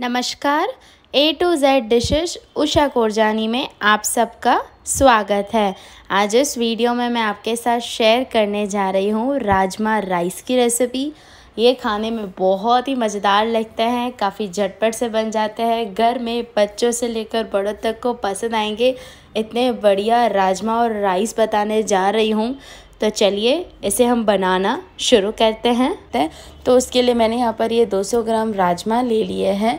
नमस्कार A to Z dishes Usha Korjani में आप सबका स्वागत है आज इस वीडियो में मैं आपके साथ शेयर करने जा रही हूँ राजमा राइस की रेसिपी ये खाने में बहुत ही मज़ेदार लगते हैं काफ़ी झटपट से बन जाते हैं घर में बच्चों से लेकर बड़ों तक को पसंद आएंगे इतने बढ़िया राजमा और राइस बताने जा रही हूँ तो चलिए इसे हम बनाना शुरू करते हैं तो उसके लिए मैंने यहाँ पर ये 200 ग्राम राजमा ले लिए हैं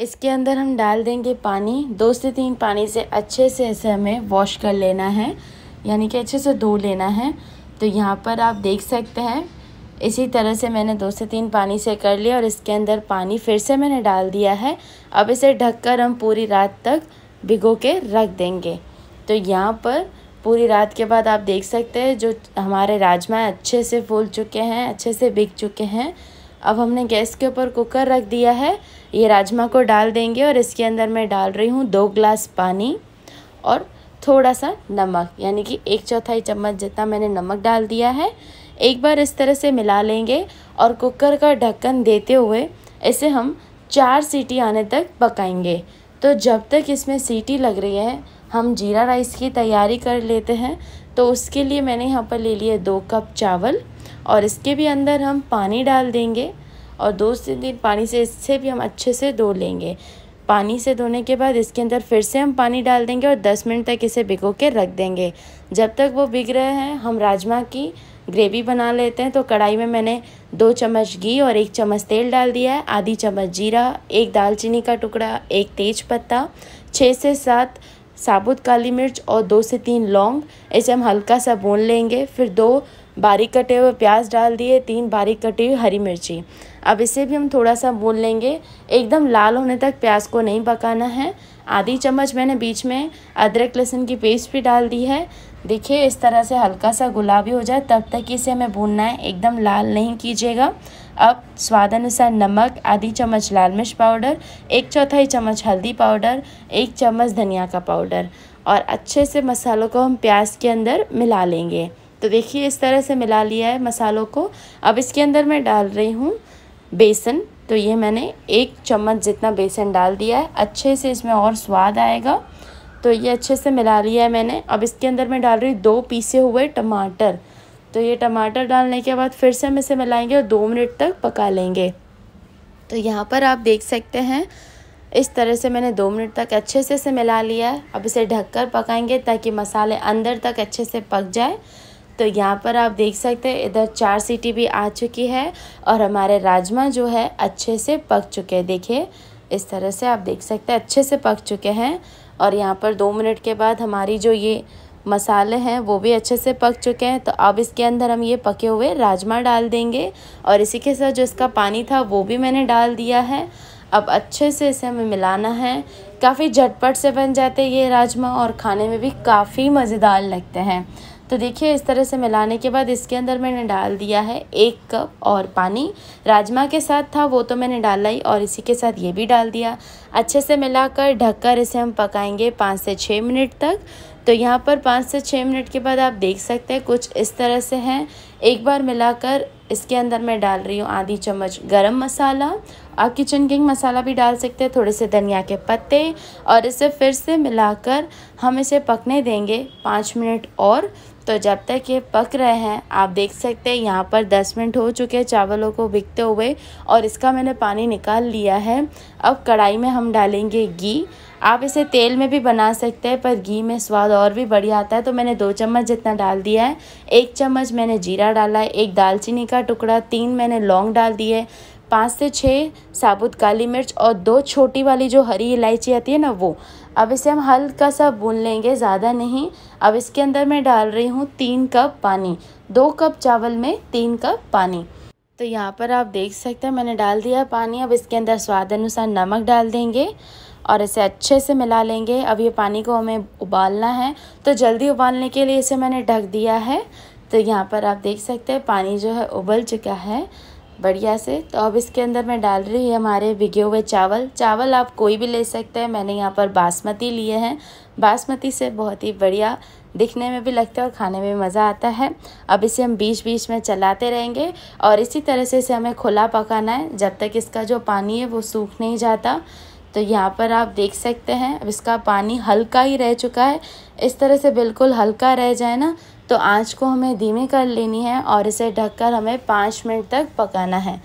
इसके अंदर हम डाल देंगे पानी दो से तीन पानी से अच्छे से इसे हमें वॉश कर लेना है यानी कि अच्छे से धो लेना है तो यहाँ पर आप देख सकते हैं इसी तरह से मैंने दो से तीन पानी से कर लिया और इसके अंदर पानी फिर से मैंने डाल दिया है अब इसे ढककर हम पूरी रात तक भिगो के रख देंगे तो यहाँ पर पूरी रात के बाद आप देख सकते हैं जो हमारे राजमा अच्छे से फूल चुके हैं अच्छे से बिक चुके हैं अब हमने गैस के ऊपर कुकर रख दिया है ये राजमा को डाल देंगे और इसके अंदर मैं डाल रही हूँ दो ग्लास पानी और थोड़ा सा नमक यानी कि एक चौथाई चम्मच जितना मैंने नमक डाल दिया है एक बार इस तरह से मिला लेंगे और कुकर का ढक्कन देते हुए इसे हम चार सीटी आने तक पकाएंगे तो जब तक इसमें सीटी लग रही है हम जीरा राइस की तैयारी कर लेते हैं तो उसके लिए मैंने यहाँ पर ले लिए दो कप चावल और इसके भी अंदर हम पानी डाल देंगे और दो तीन दिन पानी से इससे भी हम अच्छे से धो लेंगे पानी से धोने के बाद इसके अंदर फिर से हम पानी डाल देंगे और दस मिनट तक इसे भिगो के रख देंगे जब तक वो भिग रहे हैं हम राजमा की ग्रेवी बना लेते हैं तो कढ़ाई में मैंने दो चम्मच घी और एक चम्मच तेल डाल दिया है आधी चम्मच जीरा एक दालचीनी का टुकड़ा एक तेज पत्ता छः से सात साबुत काली मिर्च और दो से तीन लौंग इसे हम हल्का सा भून लेंगे फिर दो बारीक कटे हुए प्याज डाल दिए तीन बारीक कटी हुई हरी मिर्ची अब इसे भी हम थोड़ा सा भून लेंगे एकदम लाल होने तक प्याज को नहीं पकाना है आधी चम्मच मैंने बीच में अदरक लहसुन की पेस्ट भी डाल दी है देखिए इस तरह से हल्का सा गुलाबी हो जाए तब तक इसे हमें भूनना है एकदम लाल नहीं कीजिएगा अब स्वाद अनुसार नमक आधी चम्मच लाल मिर्च पाउडर एक चौथाई चम्मच हल्दी पाउडर एक चम्मच धनिया का पाउडर और अच्छे से मसालों को हम प्याज के अंदर मिला लेंगे तो देखिए इस तरह से मिला लिया है मसालों को अब इसके अंदर मैं डाल रही हूँ बेसन तो ये मैंने एक चम्मच जितना बेसन डाल दिया है अच्छे से इसमें और स्वाद आएगा तो ये अच्छे से मिला लिया है मैंने अब इसके अंदर मैं डाल रही हूँ दो पीसे हुए टमाटर तो ये टमाटर डालने के बाद फिर से हम इसे मिलाएंगे और दो मिनट तक पका लेंगे तो यहाँ पर आप देख सकते हैं इस तरह से मैंने दो मिनट तक अच्छे से इसे मिला लिया है अब इसे ढककर पकाएंगे ताकि मसाले अंदर तक अच्छे से पक जाए तो यहाँ पर आप देख सकते हैं इधर चार सीटी भी आ चुकी है और हमारे राजमा जो है अच्छे से पक चुके हैं देखिए इस तरह से आप देख सकते हैं अच्छे से पक चुके हैं और यहाँ पर दो मिनट के बाद हमारी जो ये मसाले हैं वो भी अच्छे से पक चुके हैं तो अब इसके अंदर हम ये पके हुए राजमा डाल देंगे और इसी के साथ जो इसका पानी था वो भी मैंने डाल दिया है अब अच्छे से इसे हमें मिलाना है काफ़ी झटपट से बन जाते हैं ये राजमा और खाने में भी काफ़ी मज़ेदार लगते हैं तो देखिए इस तरह से मिलाने के बाद इसके अंदर मैंने डाल दिया है एक कप और पानी राजमा के साथ था वो तो मैंने डाला ही और इसी के साथ ये भी डाल दिया अच्छे से मिलाकर ढककर इसे हम पकाएंगे पाँच से छः मिनट तक तो यहाँ पर पाँच से छः मिनट के बाद आप देख सकते हैं कुछ इस तरह से हैं एक बार मिलाकर इसके अंदर मैं डाल रही हूँ आधी चम्मच गरम मसाला आप किचन किंग मसाला भी डाल सकते हैं थोड़े से धनिया के पत्ते और इसे फिर से मिलाकर हम इसे पकने देंगे पाँच मिनट और तो जब तक ये पक रहे हैं आप देख सकते हैं यहाँ पर दस मिनट हो चुके हैं चावलों को बिकते हुए और इसका मैंने पानी निकाल लिया है अब कढ़ाई में हम डालेंगे घी आप इसे तेल में भी बना सकते हैं पर घी में स्वाद और भी बढ़िया आता है तो मैंने दो चम्मच जितना डाल दिया है एक चम्मच मैंने जीरा डाला है एक दालचीनी का टुकड़ा तीन मैंने लौंग डाल दिए पाँच से छः साबुत काली मिर्च और दो छोटी वाली जो हरी इलायची आती है ना वो अब इसे हम हल्का सा भून लेंगे ज़्यादा नहीं अब इसके अंदर मैं डाल रही हूँ तीन कप पानी दो कप चावल में तीन कप पानी तो यहाँ पर आप देख सकते हैं मैंने डाल दिया पानी अब इसके अंदर स्वाद अनुसार नमक डाल देंगे और इसे अच्छे से मिला लेंगे अब ये पानी को हमें उबालना है तो जल्दी उबालने के लिए इसे मैंने ढक दिया है तो यहाँ पर आप देख सकते हैं पानी जो है उबल चुका है बढ़िया से तो अब इसके अंदर मैं डाल रही हूँ हमारे भिगे हुए चावल चावल आप कोई भी ले सकते हैं मैंने यहाँ पर बासमती लिए हैं बासमती से बहुत ही बढ़िया दिखने में भी लगता है और खाने में भी मज़ा आता है अब इसे हम बीच बीच में चलाते रहेंगे और इसी तरह से इसे हमें खुला पकाना है जब तक इसका जो पानी है वो सूख नहीं जाता तो यहाँ पर आप देख सकते हैं अब इसका पानी हल्का ही रह चुका है इस तरह से बिल्कुल हल्का रह जाए ना तो आँच को हमें धीमी कर लेनी है और इसे ढककर हमें पाँच मिनट तक पकाना है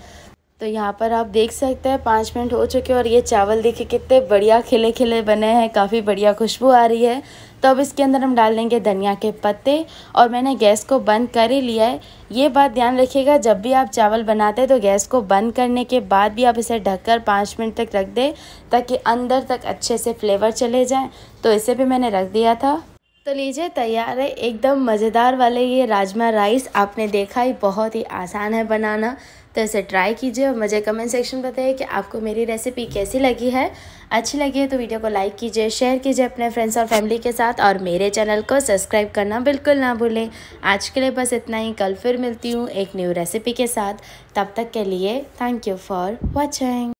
तो यहाँ पर आप देख सकते हैं पाँच मिनट हो चुके और ये चावल देखिए कितने बढ़िया खिले खिले बने हैं काफ़ी बढ़िया खुशबू आ रही है तो अब इसके अंदर हम डाल देंगे धनिया के पत्ते और मैंने गैस को बंद कर ही लिया है ये बात ध्यान रखिएगा जब भी आप चावल बनाते हैं तो गैस को बंद करने के बाद भी आप इसे ढककर पाँच मिनट तक रख दें ताकि अंदर तक अच्छे से फ्लेवर चले जाएँ तो इसे भी मैंने रख दिया था तो लीजिए तैयार है एकदम मज़ेदार वाले ये राजमा राइस आपने देखा ही बहुत ही आसान है बनाना तो इसे ट्राई कीजिए और मुझे कमेंट सेक्शन में बताइए कि आपको मेरी रेसिपी कैसी लगी है अच्छी लगी है तो वीडियो को लाइक कीजिए शेयर कीजिए अपने फ्रेंड्स और फैमिली के साथ और मेरे चैनल को सब्सक्राइब करना बिल्कुल ना भूलें आज के लिए बस इतना ही कल फिर मिलती हूँ एक न्यू रेसिपी के साथ तब तक के लिए थैंक यू फॉर वॉचिंग